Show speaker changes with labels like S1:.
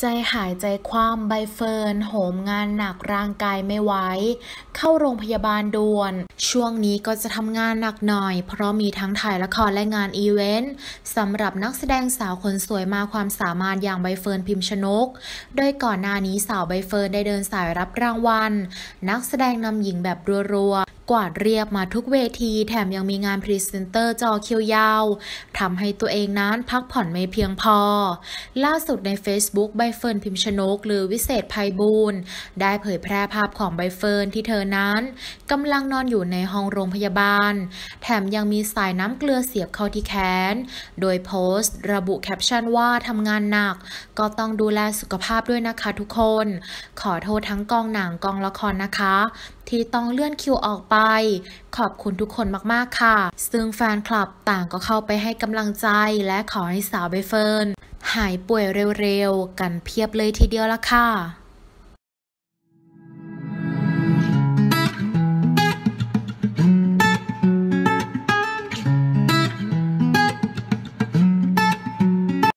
S1: ใจหายใจความใบเฟิร์นโหมงานหนักร่างกายไม่ไหวเข้าโรงพยาบาลด่วน ช่วงนี้ก็จะทำงานหนักหน่อย เพราะมีทั้งถ่ายละครและงานอีเวนต์สำหรับนักแสดงสาวคนสวยมาความสามารถอย่างใบเฟิร์นพิมพ์ชนก โดยก่อนหน้านี้สาวใบเฟิร์นได้เดินสายรับรางวัลนักแสดงนำหญิงแบบรัวๆกวาดเรียบมาทุกเวทีแถมยังมีงานพรีเซนเตอร์จอคิวยาวทำให้ตัวเองนั้นพักผ่อนไม่เพียงพอ ล่าสุดใน Facebook ใบเฟิร์นพิมชนก หรือวิเศษภัยบูรณ์ได้เผยแพร่ภาพของใบเฟิร์นที่เธอนั้นกำลังนอนอยู่ในห้องโรงพยาบาล แถมยังมีสายน้ำเกลือเสียบเข้าที่แขน โดยโพสต์ระบุแคปชั่นว่าทำงานหนัก ก็ต้องดูแลสุขภาพด้วยนะคะทุกคน ขอโทษทั้งกองหนังกองละครนะคะที่ต้องเลื่อนคิวออกไป ขอบคุณทุกคนมาก ๆ ค่ะ ซึ่งแฟนคลับต่างก็เข้าไปให้กำลังใจและขอให้สาวใบเฟิร์นหายป่วยเร็ว ๆ กันเพียบเลยทีเดียวละค่ะ